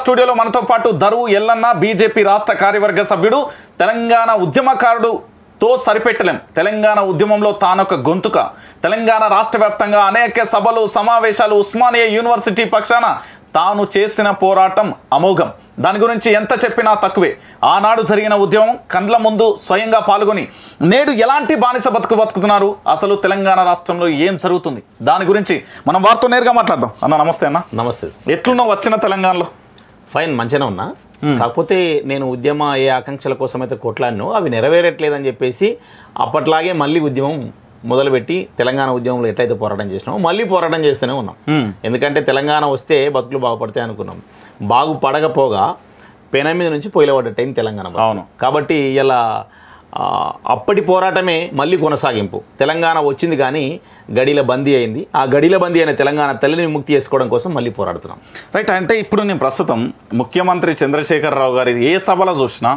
స్టూడియోలో మనతో పాటు దరువు ఎల్లన్న బీజేపీ రాష్ట్ర కార్యవర్గ సభ్యుడు తెలంగాణ ఉద్యమకారుడు తో సరిపెట్టలేం తెలంగాణ ఉద్యమంలో తానొక గొంతుక తెలంగాణ రాష్ట్ర వ్యాప్తంగా అనేక సభలు సమావేశాలు ఉస్మానియా యూనివర్సిటీ పక్షాన తాను చేసిన పోరాటం అమోఘం దాని గురించి ఎంత చెప్పినా తక్కువే ఆనాడు జరిగిన ఉద్యమం కండ్ల ముందు స్వయంగా పాల్గొని నేడు ఎలాంటి బానిస బతుకు బతుకుతున్నారు అసలు తెలంగాణ రాష్ట్రంలో ఏం జరుగుతుంది దాని గురించి మనం వారితో నేరుగా మాట్లాడదాం అన్న నమస్తే అన్న నమస్తే ఎట్లున్నావు వచ్చిన తెలంగాణలో ఫైన్ మంచిగా ఉన్నా కాకపోతే నేను ఉద్యమ ఏ ఆకాంక్షల కోసం అయితే కొట్లాడినో అవి నెరవేరట్లేదని చెప్పేసి అప్పట్లాగే మళ్ళీ ఉద్యమం మొదలుపెట్టి తెలంగాణ ఉద్యమంలో ఎట్లయితే పోరాటం చేసినామో మళ్ళీ పోరాటం చేస్తూనే ఉన్నాం ఎందుకంటే తెలంగాణ వస్తే బతుకులు బాగుపడతాయి అనుకున్నాం బాగుపడకపోగా పెన మీద నుంచి టైం తెలంగాణ అవును కాబట్టి ఇలా అప్పటి పోరాటమే మళ్ళీ కొనసాగింపు తెలంగాణ వచ్చింది కానీ గడిల బందీ అయింది ఆ గడిల బందీ అయిన తెలంగాణ తల్లిని ముక్తి చేసుకోవడం కోసం మళ్ళీ పోరాడుతున్నాం రైట్ అంటే ఇప్పుడు నేను ప్రస్తుతం ముఖ్యమంత్రి చంద్రశేఖరరావు గారి ఏ సభలో చూసినా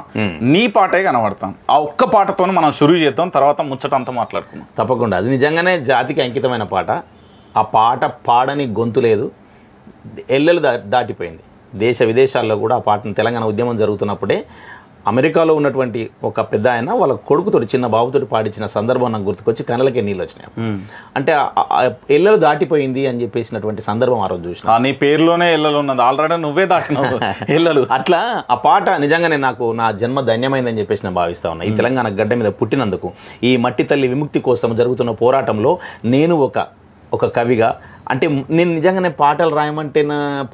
నీ పాటే కనబడతాం ఆ ఒక్క పాటతో మనం షురూ చేద్దాం తర్వాత ముచ్చటంతా మాట్లాడుకున్నాం తప్పకుండా అది నిజంగానే జాతికి అంకితమైన పాట ఆ పాట పాడని గొంతు లేదు ఎల్లలు దాటిపోయింది దేశ విదేశాల్లో కూడా ఆ పాటను తెలంగాణ ఉద్యమం జరుగుతున్నప్పుడే అమెరికాలో ఉన్నటువంటి ఒక పెద్ద ఆయన వాళ్ళ కొడుకుతోటి చిన్న బాబుతోటి పాడించిన సందర్భం నాకు గుర్తుకొచ్చి కనలకే నీళ్ళు వచ్చినాయి అంటే ఎల్లలు దాటిపోయింది అని చెప్పేసినటువంటి సందర్భం ఆ రోజు చూసిన నీ పేరులోనే ఇళ్ళలు ఉన్నది ఆల్రెడీ నువ్వే దాటినావు ఎల్లలు అట్లా ఆ పాట నిజంగానే నాకు నా జన్మ ధన్యమైందని చెప్పేసి నేను భావిస్తా ఉన్నా ఈ తెలంగాణ గడ్డ మీద పుట్టినందుకు ఈ మట్టి తల్లి విముక్తి కోసం జరుగుతున్న పోరాటంలో నేను ఒక ఒక కవిగా అంటే నేను నిజంగానే పాటలు రాయమంటే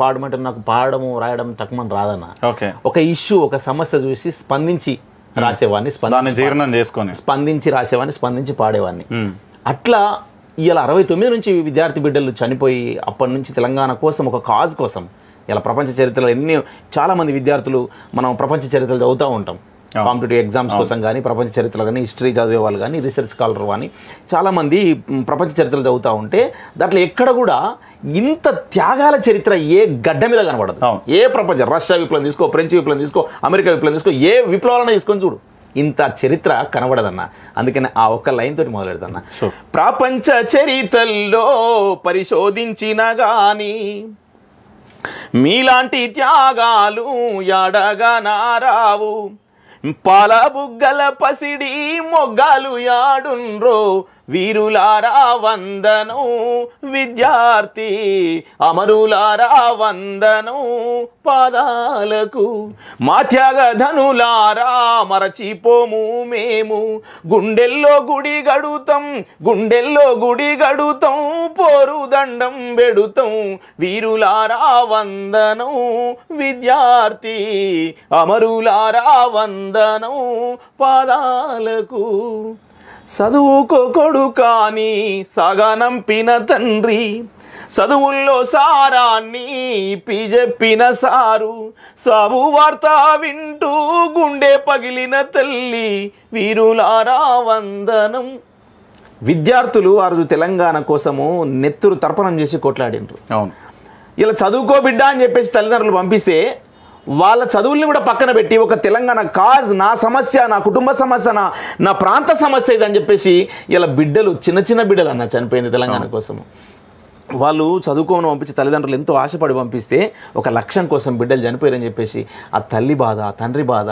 పాడమంటే నాకు పాడము రాయడం తక్కువని రాదన్న ఓకే ఒక ఇష్యూ ఒక సమస్య చూసి స్పందించి రాసేవాడిని స్పందించి జీర్ణం చేసుకొని స్పందించి రాసేవాడిని స్పందించి పాడేవాడిని అట్లా ఇలా అరవై తొమ్మిది నుంచి విద్యార్థి బిడ్డలు చనిపోయి అప్పటి నుంచి తెలంగాణ కోసం ఒక కాజ్ కోసం ఇలా ప్రపంచ చరిత్రలో ఎన్ని చాలామంది విద్యార్థులు మనం ప్రపంచ చరిత్రలు చదువుతూ ఉంటాం కాంపిటేటివ్ ఎగ్జామ్స్ కోసం కానీ ప్రపంచ చరిత్ర కానీ హిస్టరీ చదివే వాళ్ళు కానీ రీసెర్చ్ స్కాలర్ కానీ చాలామంది ప్రపంచ చరిత్ర చదువుతూ ఉంటే దాంట్లో ఎక్కడ కూడా ఇంత త్యాగాల చరిత్ర ఏ గడ్డ మీద కనబడదు ఏ ప్రపంచం రష్యా విప్లవం తీసుకో ఫ్రెంచ్ విప్లవం తీసుకో అమెరికా విప్లవం తీసుకో ఏ విప్లవాలన్నా తీసుకొని చూడు ఇంత చరిత్ర కనబడదన్న అందుకని ఆ ఒక్క లైన్ తోటి మొదలెడదన్న ప్రపంచ చరిత్రలో పరిశోధించిన గాని మీలాంటి త్యాగాలు ఎడగనారావు పాల బుగ్గల పసిడి మొగ్గాలు యాడుండ్రో వీరులారా వందను విద్యార్థి అమరులారా వందను పాదాలకు మాత్యాగధనులారా మరచిపోము మేము గుండెల్లో గుడి గడుతాం గుండెల్లో గుడి గడుతాం పోరు దండం పెడుతాం వీరులారా వందను విద్యార్థి అమరులారా వందను పాదాలకు చదువుకోకొడు కానీ పిన తండ్రి చదువుల్లో సారాన్ని పిజెప్పిన సారు సబు వార్త వింటూ గుండె పగిలిన తల్లి వీరులారా వందనం విద్యార్థులు ఆ రోజు తెలంగాణ కోసము నెత్తురు తర్పణం చేసి కొట్లాడిండ్రు అవును ఇలా చదువుకో బిడ్డ అని చెప్పేసి తల్లిదండ్రులు పంపిస్తే వాళ్ళ చదువుల్ని కూడా పక్కన పెట్టి ఒక తెలంగాణ కాజ్ నా సమస్య నా కుటుంబ సమస్య నా నా ప్రాంత సమస్య ఇది అని చెప్పేసి ఇలా బిడ్డలు చిన్న చిన్న బిడ్డలు అన్న చనిపోయింది తెలంగాణ కోసం వాళ్ళు చదువుకోమని పంపించి తల్లిదండ్రులు ఎంతో ఆశపడి పంపిస్తే ఒక లక్ష్యం కోసం బిడ్డలు చనిపోయారని చెప్పేసి ఆ తల్లి బాధ తండ్రి బాధ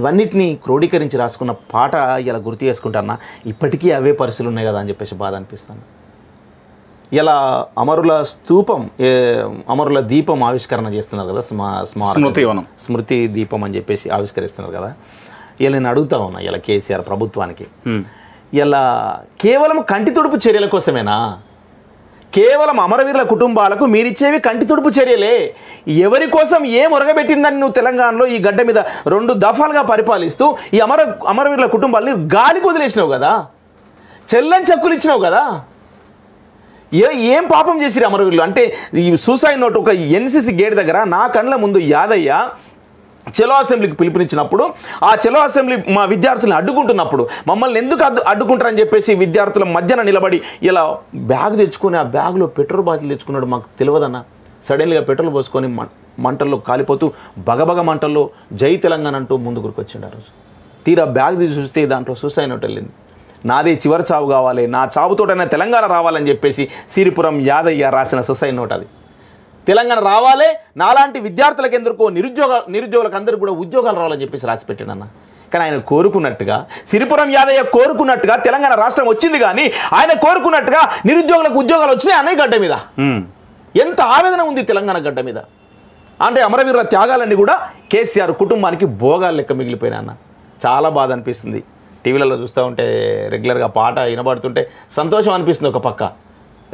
ఇవన్నిటినీ క్రోడీకరించి రాసుకున్న పాట ఇలా గుర్తు చేసుకుంటా ఇప్పటికీ అవే పరిస్థితులు ఉన్నాయి కదా అని చెప్పేసి బాధ అనిపిస్తాను ఇలా అమరుల స్తూపం అమరుల దీపం ఆవిష్కరణ చేస్తున్నారు కదా స్మా స్మృతివనం స్మృతి దీపం అని చెప్పేసి ఆవిష్కరిస్తున్నారు కదా ఇలా నేను అడుగుతా ఉన్నా ఇలా కేసీఆర్ ప్రభుత్వానికి ఇలా కేవలం కంటి తుడుపు చర్యల కోసమేనా కేవలం అమరవీరుల కుటుంబాలకు మీరిచ్చేవి కంటి తుడుపు చర్యలే ఎవరి కోసం ఏం ఉరగబెట్టిందని నువ్వు తెలంగాణలో ఈ గడ్డ మీద రెండు దఫాలుగా పరిపాలిస్తూ ఈ అమర అమరవీరుల కుటుంబాలని గాలి వదిలేసినావు కదా చెల్లని చెక్కులు ఇచ్చినావు కదా ఏ ఏం పాపం చేసిరు అమరవీరులు అంటే ఈ సూసైడ్ నోట్ ఒక ఎన్సీసీ గేట్ దగ్గర నా కండ్ల ముందు యాదయ్య చెలో అసెంబ్లీకి పిలుపునిచ్చినప్పుడు ఆ చెలో అసెంబ్లీ మా విద్యార్థులను అడ్డుకుంటున్నప్పుడు మమ్మల్ని ఎందుకు అడ్డు అడ్డుకుంటారని చెప్పేసి విద్యార్థుల మధ్యన నిలబడి ఇలా బ్యాగ్ తెచ్చుకొని ఆ బ్యాగ్లో పెట్రోల్ బాటిల్ తెచ్చుకున్నాడు మాకు తెలియదన్న సడన్గా పెట్రోల్ పోసుకొని మంటల్లో కాలిపోతూ బగబగ మంటల్లో జై తెలంగాణ అంటూ ముందుకు వచ్చిండ రోజు తీరా బ్యాగ్ తీసి చూస్తే దాంట్లో సూసైడ్ నోట్ వెళ్ళింది నాదే చివరి చావు కావాలి నా చావుతోటైనా తెలంగాణ రావాలని చెప్పేసి సిరిపురం యాదయ్య రాసిన సొసైడ్ నోట్ అది తెలంగాణ రావాలే నాలాంటి విద్యార్థులకు ఎందుకో నిరుద్యోగ నిరుద్యోగులకు అందరికీ కూడా ఉద్యోగాలు రావాలని చెప్పేసి రాసి కానీ ఆయన కోరుకున్నట్టుగా సిరిపురం యాదయ్య కోరుకున్నట్టుగా తెలంగాణ రాష్ట్రం వచ్చింది కానీ ఆయన కోరుకున్నట్టుగా నిరుద్యోగులకు ఉద్యోగాలు వచ్చినాయి అనే గడ్డ మీద ఎంత ఆవేదన ఉంది తెలంగాణ గడ్డ మీద అంటే అమరవీరుల త్యాగాలన్నీ కూడా కేసీఆర్ కుటుంబానికి భోగాలు లెక్క మిగిలిపోయినా అన్న చాలా బాధ అనిపిస్తుంది టీవీలలో చూస్తూ ఉంటే రెగ్యులర్గా పాట వినబడుతుంటే సంతోషం అనిపిస్తుంది ఒక పక్క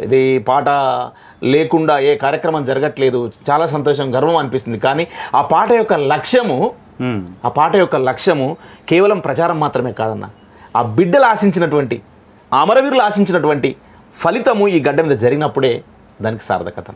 ఇది పాట లేకుండా ఏ కార్యక్రమం జరగట్లేదు చాలా సంతోషం గర్వం అనిపిస్తుంది కానీ ఆ పాట యొక్క లక్ష్యము ఆ పాట యొక్క లక్ష్యము కేవలం ప్రచారం మాత్రమే కాదన్న ఆ బిడ్డలు ఆశించినటువంటి అమరవీరులు ఆశించినటువంటి ఫలితము ఈ గడ్డ మీద జరిగినప్పుడే దానికి సార్థకత